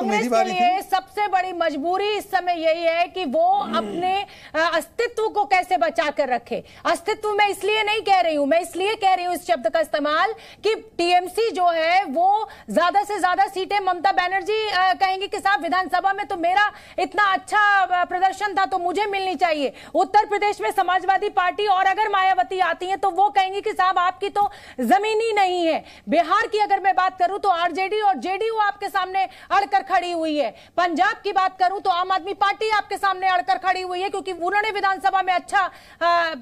कांग्रेस तो के लिए सबसे बड़ी मजबूरी इस समय यही है कि वो अपने अस्तित्व को कैसे बचा कर रखे अस्तित्व में इसलिए नहीं कह रही हूं मैं इसलिए कह रही हूं इस शब्द का इस्तेमाल कि टीएमसी जो है वो ज्यादा से ज्यादा सीटें ममता बनर्जी कहेंगे कि साहब विधानसभा में तो मेरा इतना अच्छा प्रदर्शन था तो मुझे मिलनी चाहिए उत्तर प्रदेश में समाजवादी पार्टी और अगर मायावती आती है तो वो कहेंगे कि साहब आपकी तो जमीन ही नहीं है बिहार की अगर मैं बात करूं तो आरजेडी और जेडीयू आपके सामने अड़कर खड़ी हुई है पंजाब की बात करूं तो आम आदमी पार्टी आपके सामने अड़कर खड़ी हुई है क्योंकि उन्होंने विधानसभा में अच्छा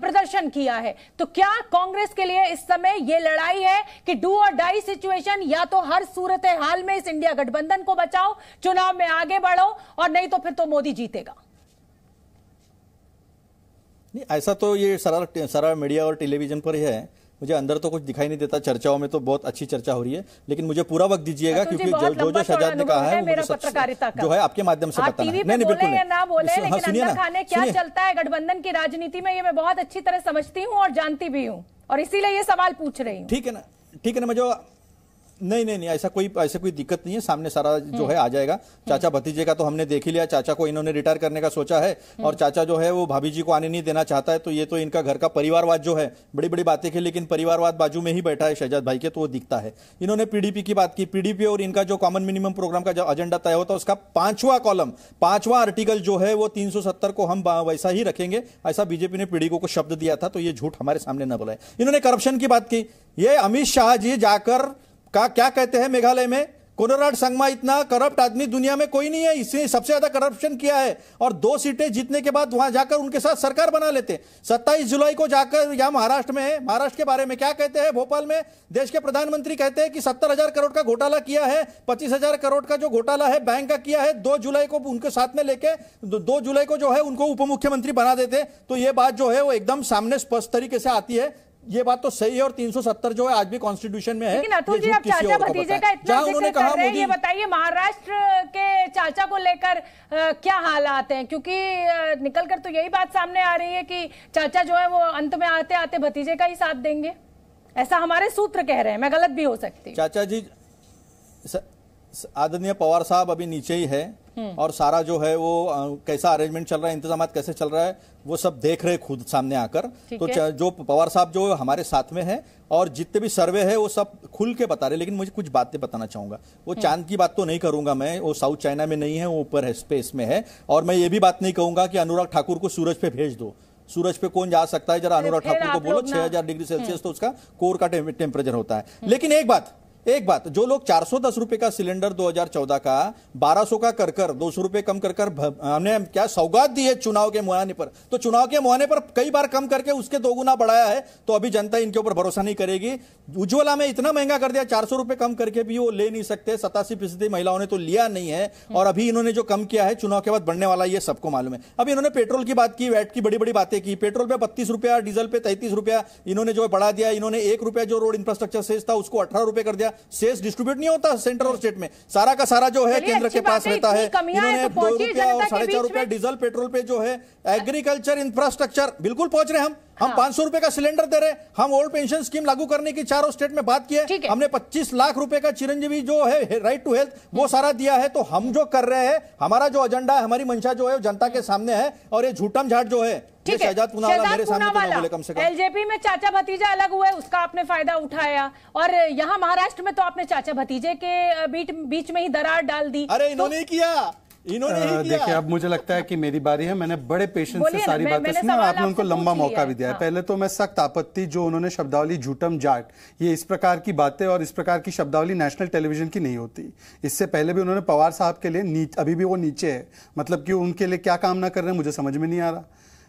प्रदर्शन किया है तो क्या कांग्रेस के लिए इस समय यह लड़ाई है कि डू और डाई सिचुएशन या तो हर सूरत हाल में इस इंडिया गठबंधन को बचाओ चुनाव में आगे बढ़ो और नहीं तो फिर तो मोदी जीतेगा नहीं ऐसा तो ये सारा सारा मीडिया और टेलीविजन पर ही है मुझे अंदर तो कुछ दिखाई नहीं देता चर्चाओं में तो बहुत अच्छी चर्चा हो रही है लेकिन मुझे पूरा वक्त दीजिएगा क्योंकि जो जो, जो शहजाद ने कहा है मेरा पत्रकारिता जो है आपके माध्यम से बताना नहीं नहीं बिल्कुल नहीं ना बोले लेकिन अंदर खाने क्या चलता है गठबंधन की राजनीति में ये मैं बहुत अच्छी तरह समझती हूँ और जानती भी हूँ और इसीलिए ये सवाल पूछ रही हूँ ठीक है ना ठीक है ना मैं जो नहीं नहीं नहीं ऐसा कोई ऐसा कोई दिक्कत नहीं है सामने सारा जो हम्म। है आ जाएगा चाचा भतीजे का तो हमने देख ही लिया चाचा को इन्होंने रिटायर करने का सोचा है हम्म। और चाचा जो है वो भाभी जी को आने नहीं देना चाहता है तो ये तो इनका घर का परिवारवाद जो है बड़ी बड़ी बातें की लेकिन परिवारवाद बाजू में ही बैठा है शहजाद भाई के तो वो दिखता है इन्होंने पीडीपी की बात की पीडीपी और इनका जो कॉमन मिनिमम प्रोग्राम का जो एजेंडा तय होता है उसका पांचवा कॉलम पांचवा आर्टिकल जो है वो तीन को हम वैसा ही रखेंगे ऐसा बीजेपी ने पीडीपी को शब्द दिया था तो ये झूठ हमारे सामने न बोला इन्होंने करप्शन की बात की ये अमित शाह जी जाकर का क्या कहते हैं मेघालय में कोनराड संगमा इतना करप्ट आदमी दुनिया में कोई नहीं है इसने सबसे ज्यादा करप्शन किया है और दो सीटें जीतने के बाद वहां जाकर उनके साथ सरकार बना लेते 27 जुलाई को जाकर यहाँ महाराष्ट्र में महाराष्ट्र के बारे में क्या कहते हैं भोपाल में देश के प्रधानमंत्री कहते हैं कि सत्तर हजार करोड़ का घोटाला किया है पच्चीस हजार करोड़ का जो घोटाला है बैंक का किया है दो जुलाई को उनके साथ में लेके दो जुलाई को जो है उनको उप मुख्यमंत्री बना देते तो ये बात जो है वो एकदम सामने स्पष्ट तरीके से आती है ये बात तो सही है और 370 जो है आज भी कॉन्स्टिट्यूशन में है लेकिन अतुल जी आप चाचा भतीजे का इतना जिक्र कर रहे हैं ये बताइए महाराष्ट्र के चाचा को लेकर क्या हालात हैं क्योंकि निकलकर तो यही बात सामने आ रही है कि चाचा जो है वो अंत में आते आते भतीजे का ही साथ देंगे ऐसा हमारे सूत्र कह रहे हैं मैं गलत भी हो सकती चाचा जी स... आदरणीय पवार साहब अभी नीचे ही है हम्म। और सारा जो है वो कैसा अरेंजमेंट चल रहा है इंतजाम कैसे चल रहा है वो सब देख रहे खुद सामने आकर तो जो पवार साहब जो हमारे साथ में है और जितने भी सर्वे है वो सब खुल के बता रहे लेकिन मुझे कुछ बातें बताना चाहूंगा वो हम्म। चांद की बात तो नहीं करूंगा मैं वो साउथ चाइना में नहीं है वो ऊपर है स्पेस में है और मैं ये भी बात नहीं कहूंगा कि अनुराग ठाकुर को सूरज पे भेज दो सूरज पे कौन जा सकता है जरा अनुराग ठाकुर को बोलो छह डिग्री सेल्सियस हम्म। तो उसका कोर का टेम्परेचर होता है लेकिन एक बात एक बात जो लोग चार सौ दस रुपए का सिलेंडर 2014 का 1200 का कर कर दो सौ रुपए कम कर कर हमने क्या सौगात दी है चुनाव के मुहाने पर तो चुनाव के मुहाने पर कई बार कम करके उसके दो गुना बढ़ाया है तो अभी जनता इनके ऊपर भरोसा नहीं करेगी उज्ज्वला में इतना महंगा कर दिया चार सौ रुपए कम करके भी वो ले नहीं सकते सतासी फीसदी महिलाओं ने तो लिया नहीं है हम्म। और अभी इन्होंने जो कम किया है चुनाव के बाद बढ़ने वाला ये सबको मालूम है अभी इन्होंने पेट्रोल की बात की वैट की बड़ी बड़ी बातें की पेट्रोल पे बत्तीस रुपया डीजल पे तैतीस रुपया इन्होंने जो बढ़ा दिया इन्होंने एक रुपया जो रोड इंफ्रास्ट्रक्चर सेज था उसको अठारह रुपये कर दिया गया सेस डिस्ट्रीब्यूट नहीं होता सेंटर और स्टेट में सारा का सारा जो है केंद्र के पास रहता है इन्होंने तो दो रुपया और साढ़े चार रुपया डीजल पेट्रोल पे जो है एग्रीकल्चर इंफ्रास्ट्रक्चर बिल्कुल पहुंच रहे हम हम हाँ। पांच सौ रूपये का सिलेंडर दे रहे हम ओल्ड पेंशन स्कीम लागू करने की चारों स्टेट में बात की है हमने पच्चीस लाख रुपए का चिरंजीवी जो है राइट टू हेल्थ वो हम्म। सारा दिया है तो हम जो कर रहे हैं हमारा जो एजेंडा है हमारी मंशा जो है जनता के सामने है और ये झूठम झाट जो है तो एलजेपी में चाचा भतीजा अलग हुए उसका आपने फायदा उठाया और यहाँ महाराष्ट्र में तो आपने चाचा भतीजे के बीच बीच में ही दरार डाल दी अरे इन्होंने तो, किया इन्होंने ही देखिए अब मुझे लगता है कि मेरी बारी है मैंने बड़े पेशेंस से सारी बातें सुनी और आपने उनको लंबा मौका भी दिया है हाँ। पहले तो मैं सख्त आपत्ति जो उन्होंने शब्दावली झूठम जाट ये इस प्रकार की बातें और इस प्रकार की शब्दावली नेशनल टेलीविजन की नहीं होती इससे पहले भी उन्होंने पवार साहब के लिए अभी भी वो नीचे है मतलब कि उनके लिए क्या काम ना कर रहे हैं मुझे समझ में नहीं आ रहा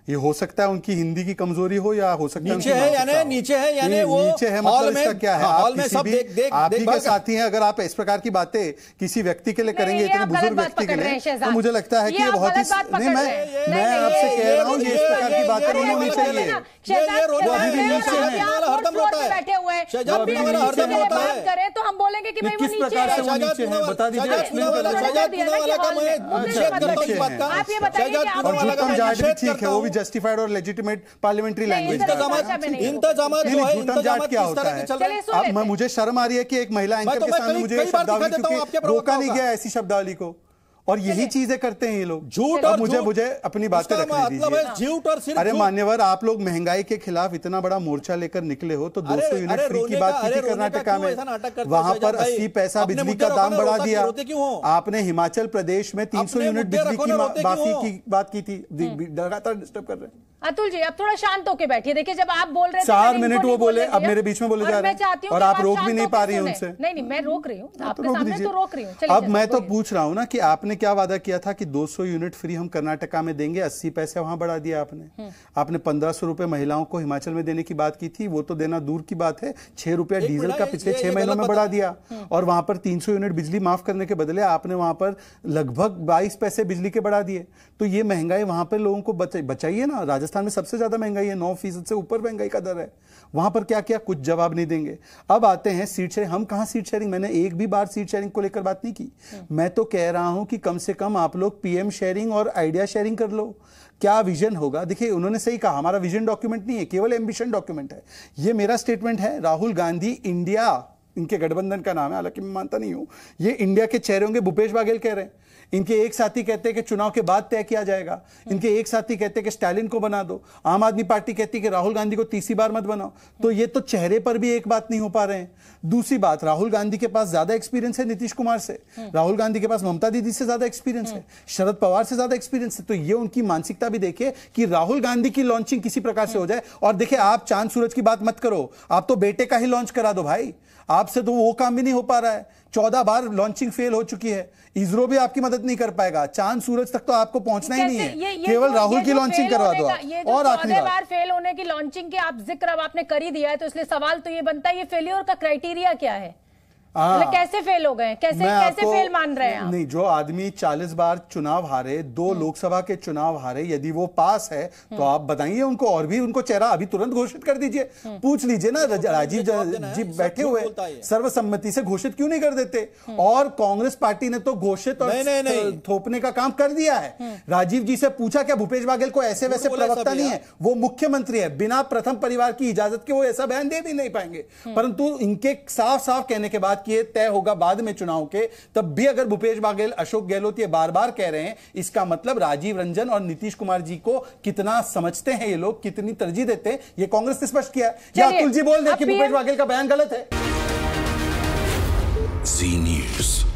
ये हो सकता है उनकी हिंदी की कमजोरी हो या हो सकता नीचे है यानी नीचे है यानी वो नीचे है मतलब में, इसका क्या है हाँ, हॉल में भी देख देख आप देख के साथी हैं अगर आप इस प्रकार की बातें किसी व्यक्ति के लिए करेंगे इतने बुजुर्ग व्यक्ति के लिए तो मुझे लगता है कि ये बहुत ही नहीं मैं मैं आपसे कह रहा हूँ इस प्रकार की बातें नहीं होनी चाहिए तो हम बोलेंगे कि किस प्रकार से वो नीचे है बता दीजिए आप ये बताइए ठीक है वो भी जस्टिफाइड और लेजिटिमेट पार्लियामेंट्री लैंग्वेज इंतजाम मुझे शर्म आ रही है कि एक महिला एंकर तो के सामने मुझे रोका नहीं गया ऐसी शब्दावली को और यही चीजें करते हैं ये लोग झूठ और मुझे मुझे अपनी बातें रखने मतलब दीजिए झूठ और सिर्फ अरे मान्यवर आप लोग महंगाई के खिलाफ इतना बड़ा मोर्चा लेकर निकले हो तो 200 यूनिट फ्री की बात की कर्नाटका में वहां पर अस्सी पैसा बिजली का दाम बढ़ा दिया आपने हिमाचल प्रदेश में 300 यूनिट बिजली की बाकी की बात की थी हम्म। लगातार डिस्टर्ब कर रहे हैं अतुल जी अब थोड़ा शांत होके बैठिए देखिए जब आप बोल रहे चार मिनट वो बोले अब मेरे बीच में बोले जा रहे हैं और आप रोक भी नहीं पा रही हैं उनसे नहीं नहीं मैं रोक रही हूँ रोक तो रोक रही हूँ अब मैं तो पूछ रहा हूँ ना कि आपने क्या वादा किया था कि 200 यूनिट फ्री हम कर्नाटका में देंगे 80 पैसे वहां बढ़ा दिया आपने हम्म। आपने पंद्रह सौ रुपए महिलाओं को हिमाचल में देने की बात की थी वो तो देना दूर की बात है छह रुपया डीजल का पिछले छह महीनों में बढ़ा दिया हम्म। और वहां पर तीन यूनिट बिजली माफ करने के बदले आपने वहां पर लगभग बाईस पैसे बिजली के बढ़ा दिए तो ये महंगाई वहां पर लोगों को बचाइए ना राजस्थान में सबसे ज्यादा महंगाई है नौ से ऊपर महंगाई का दर है वहां पर क्या किया कुछ जवाब नहीं देंगे अब आते हैं सीट शेयरिंग हम कहा सीट शेयरिंग मैंने एक भी बार सीट शेयरिंग को लेकर बात नहीं की हम्म। मैं तो कह रहा हूं कि कम से कम आप लोग पीएम शेयरिंग और आइडिया शेयरिंग कर लो क्या विजन होगा देखिए उन्होंने सही कहा हमारा विजन डॉक्यूमेंट नहीं है केवल एम्बिशन डॉक्यूमेंट है ये मेरा स्टेटमेंट है राहुल गांधी इंडिया इनके गठबंधन का नाम है हालांकि मैं मानता नहीं हूं ये इंडिया के चेहरे होंगे भूपेश बाघेल कह रहे हैं इनके एक साथी कहते हैं कि चुनाव के बाद तय किया जाएगा इनके एक साथी कहते हैं कि स्टालिन को बना दो आम आदमी पार्टी कहती है कि राहुल गांधी को तीसरी बार मत बनाओ तो ये तो चेहरे पर भी एक बात नहीं हो पा रहे हैं दूसरी बात राहुल गांधी के पास ज्यादा एक्सपीरियंस है नीतीश कुमार से राहुल गांधी के पास ममता दीदी से ज्यादा एक्सपीरियंस है शरद पवार से ज्यादा एक्सपीरियंस है तो ये उनकी मानसिकता भी देखिए कि राहुल गांधी की लॉन्चिंग किसी प्रकार से हो जाए और देखिए आप चांद सूरज की बात मत करो आप तो बेटे का ही लॉन्च करा दो भाई आप आपसे तो वो काम भी नहीं हो पा रहा है चौदह बार लॉन्चिंग फेल हो चुकी है इसरो भी आपकी मदद नहीं कर पाएगा चांद सूरज तक तो आपको पहुंचना ही नहीं है केवल राहुल की लॉन्चिंग करवा दो और आखिरी बार फेल होने की लॉन्चिंग के आप जिक्र अब आपने कर ही दिया है तो इसलिए सवाल तो ये बनता है ये फेलियर का क्राइटेरिया क्या है हाँ। मतलब कैसे फेल हो गए कैसे कैसे फेल मान रहे हैं नहीं जो आदमी 40 बार चुनाव हारे दो हम्म। लोकसभा के चुनाव हारे यदि वो पास है हम्म। तो आप बताइए उनको और भी उनको चेहरा अभी तुरंत घोषित कर दीजिए हम्म। पूछ लीजिए ना तो राजीव जी बैठे हुए सर्वसम्मति से घोषित क्यों नहीं कर देते और कांग्रेस पार्टी ने तो घोषित और थोपने का काम कर दिया है राजीव जी से पूछा क्या भूपेश बाघेल को ऐसे वैसे प्रवक्ता नहीं है वो मुख्यमंत्री है बिना प्रथम परिवार की इजाजत के वो ऐसा बयान दे भी नहीं पाएंगे परंतु इनके साफ साफ कहने के बाद बात की है तय होगा बाद में चुनाव के तब भी अगर भूपेश बाघेल अशोक गहलोत ये बार बार कह रहे हैं इसका मतलब राजीव रंजन और नीतीश कुमार जी को कितना समझते हैं ये लोग कितनी तरजीह देते हैं ये कांग्रेस ने स्पष्ट किया है अतुल जी बोल रहे कि भूपेश बाघेल का बयान गलत है न्यूज़